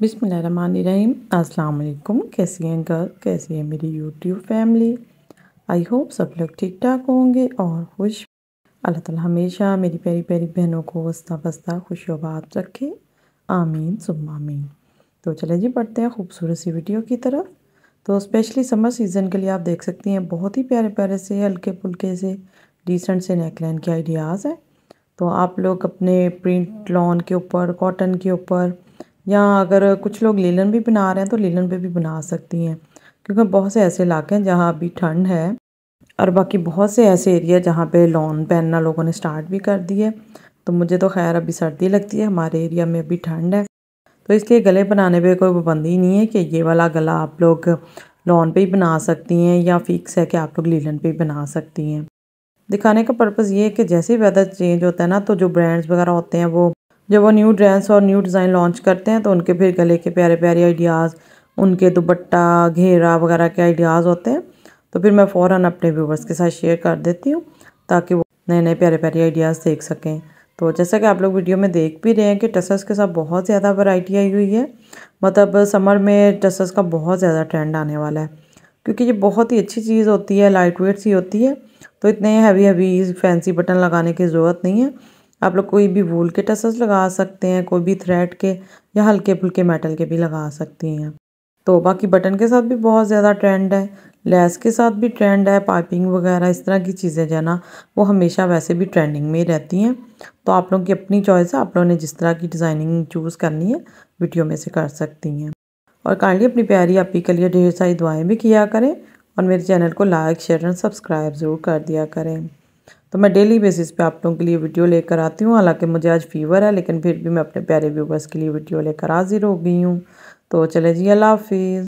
बिसमीम अल्लाम कैसी हैं घर कैसी है मेरी यूट्यूब फैमिली आई होप सब लोग ठीक ठाक होंगे और खुश अल्लाह ताला हमेशा मेरी प्यारी प्यारी बहनों को वस्ता बस्ता खुश वबाद रखे आमीन सुम आमीन तो चले जी बढ़ते हैं खूबसूरत सी वीडियो की तरफ तो स्पेशली समर सीज़न के लिए आप देख सकती हैं बहुत ही प्यारे प्यारे से हल्के फुल्के से डिसेंट से नेकलाइन के आइडियाज़ हैं तो आप लोग अपने प्रिंट लॉन के ऊपर कॉटन के ऊपर या अगर कुछ लोग लीलन भी बना रहे हैं तो लीलन पे भी बना सकती हैं क्योंकि बहुत से ऐसे इलाके हैं जहाँ अभी ठंड है और बाकी बहुत से ऐसे एरिया जहाँ पे लॉन पहनना लोगों ने स्टार्ट भी कर दी है तो मुझे तो खैर अभी सर्दी लगती है हमारे एरिया में अभी ठंड है तो इसलिए गले बनाने पर कोई पाबंदी नहीं है कि ये वाला गला आप लोग लॉन पर ही बना सकती हैं या फिक्स है कि आप लोग लीलन पर ही बना सकती हैं दिखाने का पर्पज़ ये है कि जैसे ही वेदर चेंज होता है ना तो जो ब्रांड्स वगैरह होते हैं वो जब वो न्यू ड्रेस और न्यू डिज़ाइन लॉन्च करते हैं तो उनके फिर गले के प्यारे प्यारे आइडियाज़ उनके दुपट्टा घेरा वगैरह के आइडियाज़ होते हैं तो फिर मैं फ़ौर अपने व्यूवर्स के साथ शेयर कर देती हूँ ताकि वो नए नए प्यारे प्यारे आइडियाज़ देख सकें तो जैसा कि आप लोग वीडियो में देख भी रहे हैं कि टसस के साथ बहुत ज़्यादा वैरायटी आई हुई है मतलब समर में टसस का बहुत ज़्यादा ट्रेंड आने वाला है क्योंकि ये बहुत ही अच्छी चीज़ होती है लाइट वेट सी होती है तो इतने हैवी हैवी फैंसी बटन लगाने की ज़रूरत नहीं है आप लोग कोई भी वूल के टसल्स लगा सकते हैं कोई भी थ्रेड के या हल्के फुल्के मेटल के भी लगा सकती हैं तो बाकी बटन के साथ भी बहुत ज़्यादा ट्रेंड है लेस के साथ भी ट्रेंड है पाइपिंग वगैरह इस तरह की चीज़ें जो है ना वो हमेशा वैसे भी ट्रेंडिंग में ही रहती हैं तो आप लोगों की अपनी चॉइस है आप लोगों ने जिस तरह की डिज़ाइनिंग चूज़ करनी है वीडियो में से कर सकती हैं और काइंडली अपनी प्यारी आपी के लिए ढेर सारी दुआएँ भी किया करें और मेरे चैनल को लाइक शेयर एंड सब्सक्राइब ज़रूर कर दिया करें तो मैं डेली बेसिस पे आप लोगों के लिए वीडियो लेकर आती हूँ हालांकि मुझे आज फीवर है लेकिन फिर भी मैं अपने प्यारे व्यूवर्स के लिए वीडियो लेकर हाजिर हो गई हूँ तो चले जी अल्लाह हाफिज़